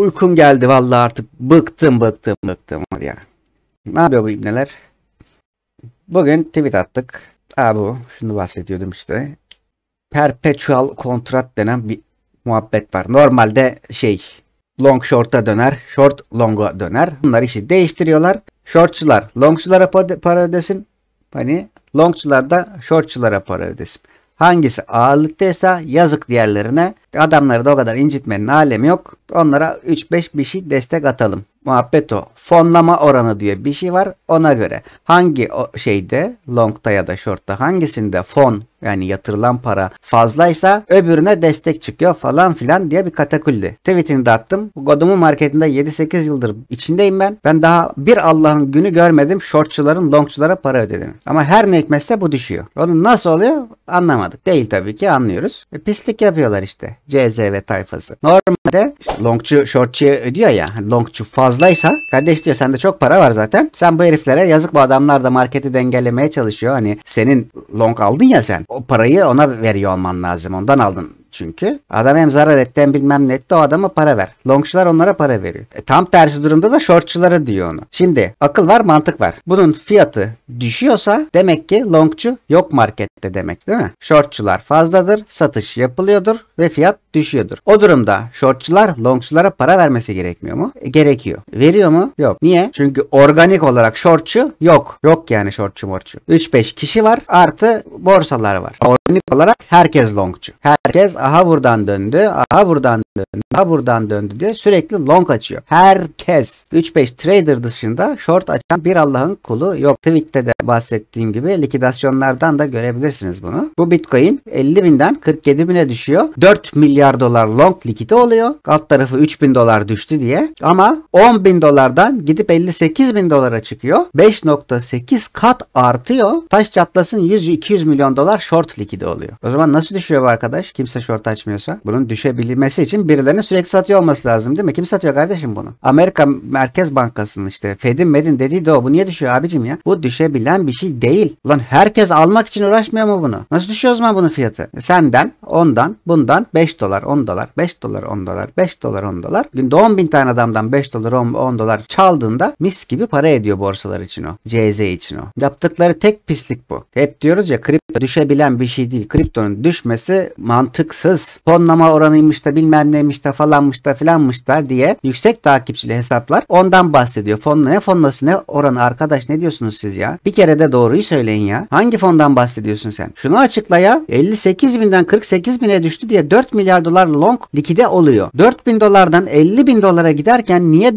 Uykum geldi vallahi artık. Bıktım bıktım bıktım var ya. Ne yapıyor bu ibneler? Bugün tweet attık. Aa bu. Şunu bahsediyordum işte. Perpetual kontrat denen bir muhabbet var. Normalde şey long short'a döner. Short long'a döner. Bunlar işi değiştiriyorlar. Shortçılar longçulara para ödesin. Hani longçular da shortçılara para ödesin. Hangisi ağırlıktaysa yazık diğerlerine. Adamları da o kadar incitmenin alemi yok. Onlara 3-5 bir şey destek atalım. Muhabbet o. Fonlama oranı diye bir şey var. Ona göre hangi şeyde longta ya da shortta hangisinde fon yani yatırılan para fazlaysa öbürüne destek çıkıyor falan filan diye bir katakulli. Tweetini de attım. Godumu marketinde 7-8 yıldır içindeyim ben. Ben daha bir Allah'ın günü görmedim shortçıların longçılara para ödedim. Ama her ne hikmetse bu düşüyor. Onun nasıl oluyor anlamadık. Değil tabii ki anlıyoruz. E, pislik yapıyorlar işte CZV tayfası. Normalde işte longçu shortçıya ödüyor ya hani longçu fazlaysa kardeş diyor sende çok para var zaten. Sen bu heriflere yazık bu adamlar da marketi dengelemeye çalışıyor. Hani senin long aldın ya sen o parayı ona veriyor olman lazım. Ondan aldın çünkü. Adam hem zarar etti bilmem ne etti o adama para ver. Longçular onlara para veriyor. E, tam tersi durumda da shortçulara diyor onu. Şimdi akıl var mantık var. Bunun fiyatı düşüyorsa demek ki longçu yok markette demek değil mi? Shortçular fazladır, satış yapılıyordur ve fiyat düşüyordur. O durumda shortçular longçulara para vermesi gerekmiyor mu? E, gerekiyor. Veriyor mu? Yok. Niye? Çünkü organik olarak shortçu yok. Yok yani shortçu mortçu. 3-5 kişi var artı borsalar var. Organik olarak herkes longçu. Herkes aha buradan döndü, aha buradan döndü, aha buradan döndü diye sürekli long açıyor. Herkes 3-5 trader dışında short açan bir Allah'ın kulu yok. Tweet'te de bahsettiğim gibi likidasyonlardan da görebilirsiniz bunu. Bu Bitcoin 50 binden 47 bine düşüyor. 4 milyar dolar long likite oluyor. Alt tarafı 3 bin dolar düştü diye. Ama 10 bin dolardan gidip 58 bin dolara çıkıyor. 5.8 kat artıyor. Taş çatlasın 100-200 milyon dolar short likide oluyor. O zaman nasıl düşüyor bu arkadaş? Kimse şu short açmıyorsa. Bunun düşebilmesi için birilerinin sürekli satıyor olması lazım değil mi? Kim satıyor kardeşim bunu? Amerika Merkez Bankası'nın işte Fed'in Med'in dediği de o. Bu niye düşüyor abicim ya? Bu düşebilen bir şey değil. Lan herkes almak için uğraşmıyor mu bunu? Nasıl düşüyor o zaman bunun fiyatı? E, senden, ondan, bundan 5 dolar, 10 dolar, 5 dolar, 10 dolar, 5 dolar, 10 dolar. Günde 10 bin tane adamdan 5 dolar, 10, 10 dolar çaldığında mis gibi para ediyor borsalar için o. CZ için o. Yaptıkları tek pislik bu. Hep diyoruz ya kripto düşebilen bir şey değil. Kriptonun düşmesi mantıksız haksız fonlama oranıymış da bilmem neymiş de falanmış da filanmış da diye yüksek takipçili hesaplar ondan bahsediyor. Fon ne fonlası ne oranı arkadaş ne diyorsunuz siz ya? Bir kere de doğruyu söyleyin ya. Hangi fondan bahsediyorsun sen? Şunu açıkla ya 58 binden 48 bine düştü diye 4 milyar dolar long likide oluyor. 4 bin dolardan 50 bin dolara giderken niye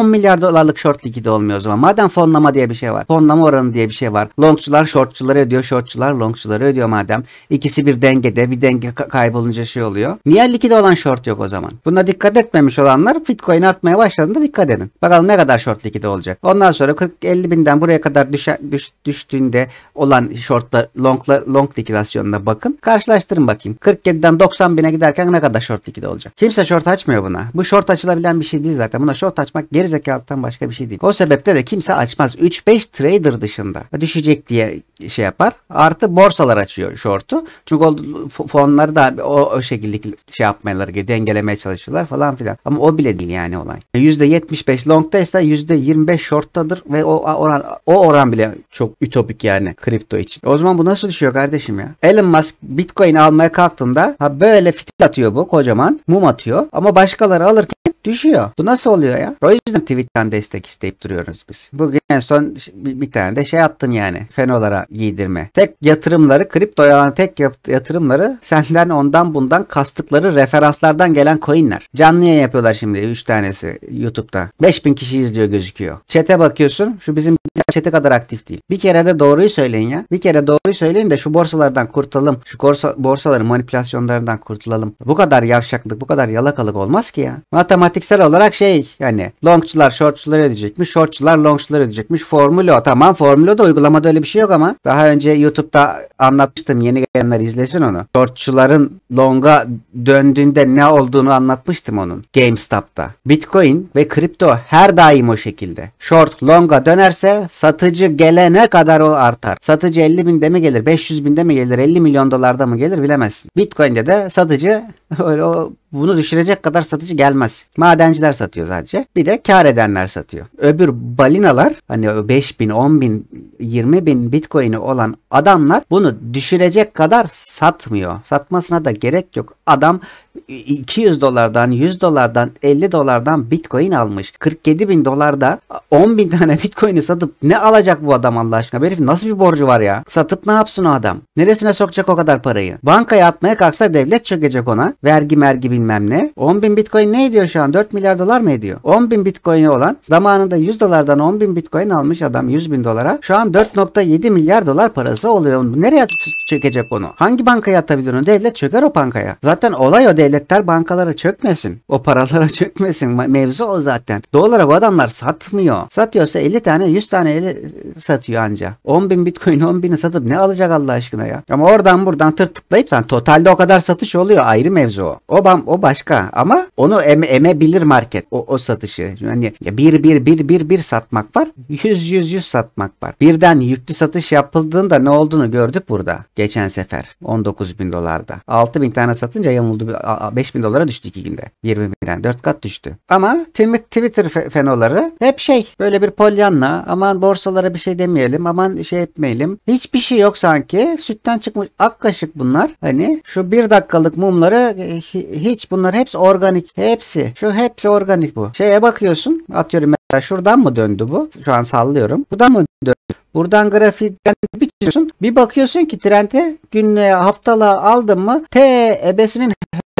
10 milyar dolarlık short likide olmuyor o zaman? Madem fonlama diye bir şey var. Fonlama oranı diye bir şey var. Longçular shortçuları ödüyor, shortçular longçuları ödüyor madem. İkisi bir dengede bir denge kayboluyor alınca şey oluyor. Niye likide olan short yok o zaman? Buna dikkat etmemiş olanlar Bitcoin atmaya başladığında dikkat edin. Bakalım ne kadar short likide olacak. Ondan sonra 40-50 binden buraya kadar düşe, düş, düştüğünde olan shortla longla, long likidasyonuna bakın. Karşılaştırın bakayım. 47'den 90 bine giderken ne kadar short likide olacak? Kimse short açmıyor buna. Bu short açılabilen bir şey değil zaten. Buna short açmak gerizekalıktan başka bir şey değil. O sebeple de kimse açmaz. 3-5 trader dışında. Düşecek diye şey yapar. Artı borsalar açıyor short'u. Çünkü o fonları da o, o şekilde şey yapmaları gibi dengelemeye çalışıyorlar falan filan. Ama o bile değil yani olay. %75 long'ta ise %25 short'tadır ve o oran o oran bile çok ütopik yani kripto için. O zaman bu nasıl düşüyor kardeşim ya? Elon Musk Bitcoin almaya kalktığında ha böyle fitil atıyor bu kocaman. Mum atıyor. Ama başkaları alırken düşüyor. Bu nasıl oluyor ya? O yüzden Twitter'dan destek isteyip duruyoruz biz. Bugün en son bir tane de şey attım yani. Fenolara giydirme. Tek yatırımları, kriptoya olan tek yatırımları senden ondan bundan kastıkları referanslardan gelen coinler. Canlı yayın yapıyorlar şimdi 3 tanesi YouTube'da. 5000 kişi izliyor gözüküyor. Çete bakıyorsun. Şu bizim çete kadar aktif değil. Bir kere de doğruyu söyleyin ya. Bir kere doğruyu söyleyin de şu borsalardan kurtulalım. Şu borsaların manipülasyonlarından kurtulalım. Bu kadar yavşaklık, bu kadar yalakalık olmaz ki ya. Hatta matematiksel olarak şey yani longçular shortçular ödeyecekmiş, shortçular longçular ödeyecekmiş. Formülü o. Tamam formülü da uygulamada öyle bir şey yok ama. Daha önce YouTube'da anlatmıştım. Yeni gelenler izlesin onu. Shortçuların longa döndüğünde ne olduğunu anlatmıştım onun. GameStop'ta. Bitcoin ve kripto her daim o şekilde. Short longa dönerse satıcı gelene kadar o artar. Satıcı 50 binde mi gelir, 500 binde mi gelir, 50 milyon dolarda mı gelir bilemezsin. Bitcoin'de de satıcı öyle o bunu düşürecek kadar satıcı gelmez. Madenciler satıyor sadece. Bir de kar edenler satıyor. Öbür balinalar hani 5 bin, 10 bin, 20 bin bitcoin'i olan adamlar bunu düşürecek kadar satmıyor. Satmasına da gerek yok. Adam 200 dolardan 100 dolardan 50 dolardan bitcoin almış. 47 bin dolarda 10 bin tane bitcoin'i satıp ne alacak bu adam Allah aşkına? Bu herif nasıl bir borcu var ya? Satıp ne yapsın o adam? Neresine sokacak o kadar parayı? Bankaya atmaya kalksa devlet çökecek ona. Vergi mergi bilmem ne. 10 bin bitcoin ne ediyor şu an? 4 milyar dolar mı ediyor? 10 bin bitcoin'i olan zamanında 100 dolardan 10 bin bitcoin almış adam 100 bin dolara. Şu an 4.7 milyar dolar parası oluyor. Nereye çökecek onu? Hangi bankaya atabilir onu? Devlet çöker o bankaya. Zaten olay o devlet devletler bankalara çökmesin. O paralara çökmesin. Mevzu o zaten. Doğal bu adamlar satmıyor. Satıyorsa 50 tane 100 tane 50 e, satıyor anca. 10 bin bitcoin 10 bini satıp ne alacak Allah aşkına ya? Ama oradan buradan tırtıklayıp sen yani totalde o kadar satış oluyor ayrı mevzu o. O, bam, o başka ama onu eme, emebilir market o, o satışı. Yani bir bir bir bir bir satmak var. 100 100 100 satmak var. Birden yüklü satış yapıldığında ne olduğunu gördük burada. Geçen sefer 19 bin dolarda. 6 bin tane satınca yamuldu 5 bin dolara düştü 2 günde. 20 binden 4 kat düştü. Ama Twitter fenoları hep şey böyle bir polyanla aman borsalara bir şey demeyelim aman şey etmeyelim. Hiçbir şey yok sanki. Sütten çıkmış ak kaşık bunlar. Hani şu bir dakikalık mumları e, hiç bunlar hepsi organik. Hepsi. Şu hepsi organik bu. Şeye bakıyorsun atıyorum mesela şuradan mı döndü bu? Şu an sallıyorum. Buradan mı döndü? Buradan grafikten bitiyorsun. Bir bakıyorsun ki trendi gün haftala aldın mı T ebesinin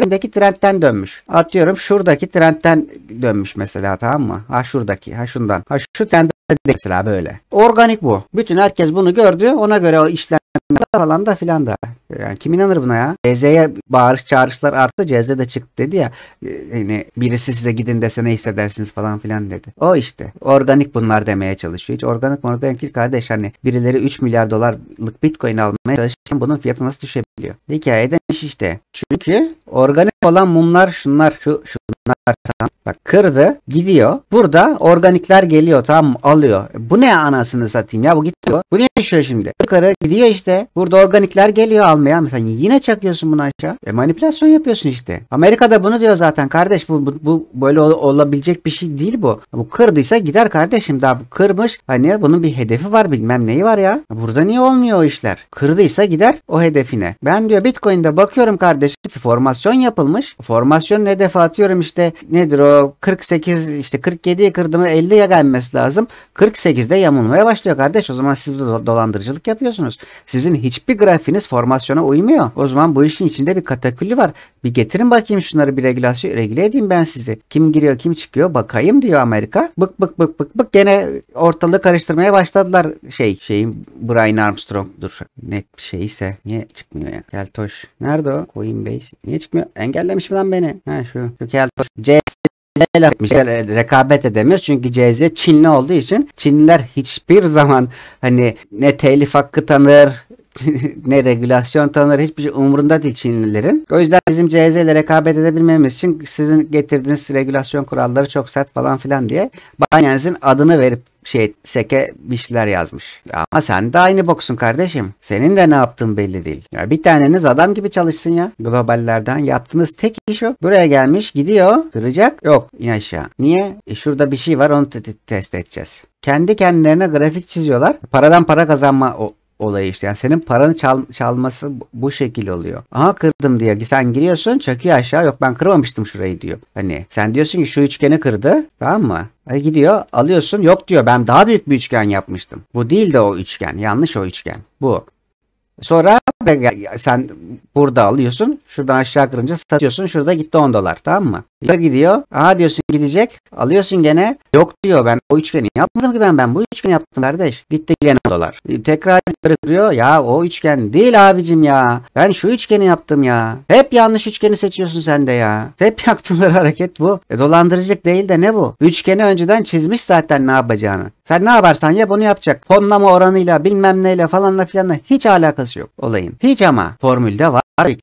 öncekindeki trendten dönmüş. Atıyorum şuradaki trendten dönmüş mesela tamam mı? Ha şuradaki, ha şundan. Ha şu trend mesela böyle. Organik bu. Bütün herkes bunu gördü. Ona göre o işlem falan da filan da. Yani kim inanır buna ya? CZ'ye bağırış çağrışlar arttı. CZ de çıktı dedi ya. Yani e, birisi size gidin dese ne hissedersiniz falan filan dedi. O işte. Organik bunlar demeye çalışıyor. Hiç organik mı organik kardeş hani birileri 3 milyar dolarlık bitcoin almaya çalışırken bunun fiyatı nasıl düşebiliyor? Hikayeden iş işte. Çünkü organik olan mumlar şunlar şu şunlar tamam. Bak kırdı gidiyor. Burada organikler geliyor tamam alıyor. E, bu ne anasını satayım ya bu gidiyor. Bu ne yaşıyor şimdi? Yukarı gidiyor işte. Burada organikler geliyor almaya. Mesela yine çakıyorsun bunu aşağı. E manipülasyon yapıyorsun işte. Amerika'da bunu diyor zaten kardeş bu, bu, bu böyle ol, olabilecek bir şey değil bu. Bu kırdıysa gider kardeşim daha bu kırmış. Hani bunun bir hedefi var bilmem neyi var ya. Burada niye olmuyor o işler? Kırdıysa gider o hedefine. Ben diyor Bitcoin'de bakıyorum kardeşim formasyon yapılmış kalmış. Formasyon ne defa atıyorum işte nedir o 48 işte 47'yi kırdı mı 50'ye gelmesi lazım. 48'de yamulmaya başlıyor kardeş. O zaman siz dolandırıcılık yapıyorsunuz. Sizin hiçbir grafiğiniz formasyona uymuyor. O zaman bu işin içinde bir kataküllü var. Bir getirin bakayım şunları bir regülasyon regüle edeyim ben sizi. Kim giriyor kim çıkıyor bakayım diyor Amerika. Bık bık bık bık bık gene ortalığı karıştırmaya başladılar şey şeyin Brian Armstrong Armstrong'dur. Net şey ise niye çıkmıyor ya? Keltoş. Nerede o? Coinbase. Niye çıkmıyor? Engel ezberlemiş falan beni. Ha şu Türkiye C rekabet edemiyoruz. Çünkü CZ Çinli olduğu için Çinliler hiçbir zaman hani ne telif hakkı tanır ne regülasyon tanır hiçbir şey umurunda değil Çinlilerin. O yüzden bizim CZ'le rekabet edebilmemiz için sizin getirdiğiniz regülasyon kuralları çok sert falan filan diye Binance'in adını verip şey seke bir şeyler yazmış. Ama sen de aynı boksun kardeşim. Senin de ne yaptığın belli değil. Ya bir taneniz adam gibi çalışsın ya. Globallerden yaptığınız tek iş o. Buraya gelmiş gidiyor kıracak. Yok in aşağı. Niye? E şurada bir şey var onu test edeceğiz. Kendi kendilerine grafik çiziyorlar. Paradan para kazanma o olayı işte. Yani senin paranı çal, çalması bu şekil oluyor. Aha kırdım diye sen giriyorsun çakıyor aşağı yok ben kırmamıştım şurayı diyor. Hani sen diyorsun ki şu üçgeni kırdı tamam mı? Hani gidiyor alıyorsun yok diyor ben daha büyük bir üçgen yapmıştım. Bu değil de o üçgen yanlış o üçgen bu. Sonra sen burada alıyorsun şuradan aşağı kırınca satıyorsun şurada gitti 10 dolar tamam mı? Ya gidiyor. Aa diyorsun gidecek. Alıyorsun gene. Yok diyor ben o üçgeni yapmadım ki ben ben bu üçgeni yaptım kardeş. Gitti gene dolar. E, tekrar kırıyor. Ya o üçgen değil abicim ya. Ben şu üçgeni yaptım ya. Hep yanlış üçgeni seçiyorsun sen de ya. Hep yaptığın hareket bu. E, dolandırıcılık değil de ne bu? Üçgeni önceden çizmiş zaten ne yapacağını. Sen ne yaparsan yap onu yapacak. Fonlama oranıyla bilmem neyle falanla filanla hiç alakası yok olayın. Hiç ama formülde var.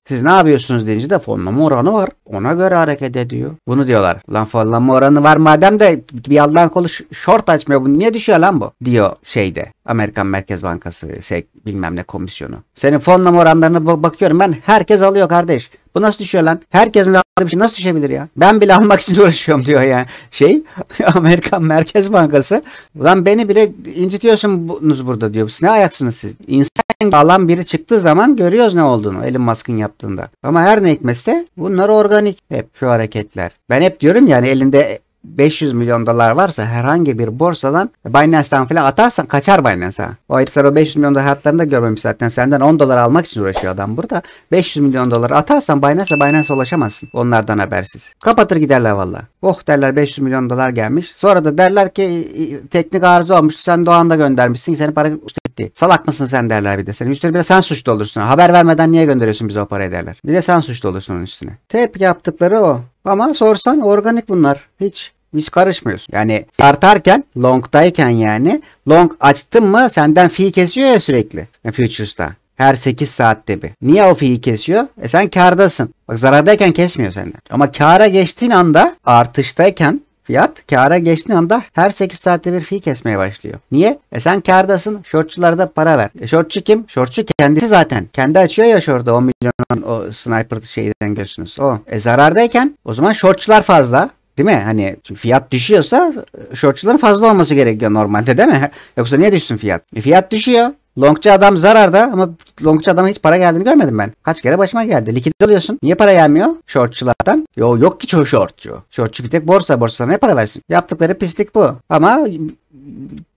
Siz ne yapıyorsunuz deyince de fonlama oranı var. Ona göre hareket ediyor düşüyor? Bunu diyorlar. Lan fallanma oranı var madem de bir yandan kolu short açmıyor. Bu niye düşüyor lan bu? Diyor şeyde. Amerikan Merkez Bankası şey, bilmem ne komisyonu. Senin fonlama oranlarına bakıyorum ben herkes alıyor kardeş. Bu nasıl düşüyor lan? Herkesin aldığı bir şey nasıl düşebilir ya? Ben bile almak için uğraşıyorum diyor ya. Şey Amerikan Merkez Bankası. Lan beni bile incitiyorsunuz burada diyor. Siz ne ayaksınız siz? İnsan alan biri çıktığı zaman görüyoruz ne olduğunu Elon Musk'ın yaptığında. Ama her ne hikmetse bunlar organik hep şu hareketler. Ben hep diyorum yani elinde 500 milyon dolar varsa herhangi bir borsadan Binance'dan falan atarsan kaçar Binance'a. O herifler o 500 milyon dolar hayatlarında görmemiş zaten. Senden 10 dolar almak için uğraşıyor adam burada. 500 milyon dolar atarsan Binance'a Binance'a ulaşamazsın. Onlardan habersiz. Kapatır giderler valla. Oh derler 500 milyon dolar gelmiş. Sonra da derler ki teknik arıza olmuş. Sen Doğan'da göndermişsin. Senin para gitti. Salak mısın sen derler bir de senin Üstelik bir de sen suçlu olursun. Haber vermeden niye gönderiyorsun bize o parayı derler. Bir de sen suçlu olursun onun üstüne. Tep yaptıkları o. Ama sorsan organik bunlar. Hiç hiç karışmıyorsun. Yani tartarken long'dayken yani long açtın mı senden fee kesiyor ya sürekli e, futures'ta. Her 8 saatte bir. Niye o fiyi kesiyor? E sen kardasın. Bak zarardayken kesmiyor senden. Ama kara geçtiğin anda artıştayken Fiyat kâra geçtiğin anda her 8 saatte bir fi kesmeye başlıyor. Niye? E sen kârdasın. Şortçulara da para ver. E şortçu kim? Şortçu kendisi zaten. Kendi açıyor ya şurada 10 milyon o sniper şeyden görsünüz. O. E zarardayken o zaman şortçular fazla. Değil mi? Hani fiyat düşüyorsa e, şortçuların fazla olması gerekiyor normalde değil mi? Yoksa niye düşsün fiyat? E fiyat düşüyor. Longçu adam zararda ama longçu adama hiç para geldiğini görmedim ben. Kaç kere başıma geldi. Likit alıyorsun. Niye para gelmiyor? Shortçılardan. Yo yok ki çoğu shortçu. Shortçu bir tek borsa. Borsalara ne para versin? Yaptıkları pislik bu. Ama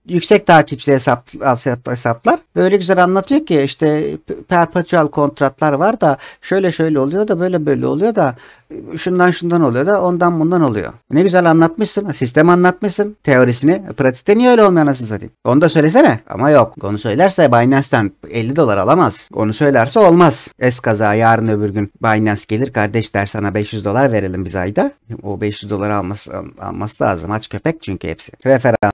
yüksek takipçili hesap, hesaplar böyle güzel anlatıyor ki işte perpetual kontratlar var da şöyle şöyle oluyor da böyle böyle oluyor da şundan şundan oluyor da ondan bundan oluyor. Ne güzel anlatmışsın. Sistem anlatmışsın. Teorisini. Pratikte niye öyle olmuyor anasını satayım? Onu da söylesene. Ama yok. Onu söylerse Binance'ten 50 dolar alamaz. Onu söylerse olmaz. Es kaza yarın öbür gün Binance gelir kardeş der sana 500 dolar verelim biz ayda. O 500 dolar alması, alması lazım. Aç köpek çünkü hepsi. Referanslar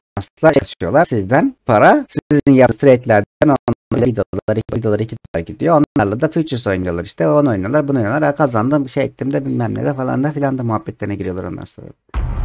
Asla Sizden para sizin yaptığınız trade'lerden bir dolar, iki dolar, iki dolar gidiyor. Onlarla da futures oynuyorlar işte. Onu oynuyorlar, bunu oynuyorlar. Ha, kazandım, şey ettim de bilmem ne de falan da filan da muhabbetlerine giriyorlar ondan sonra.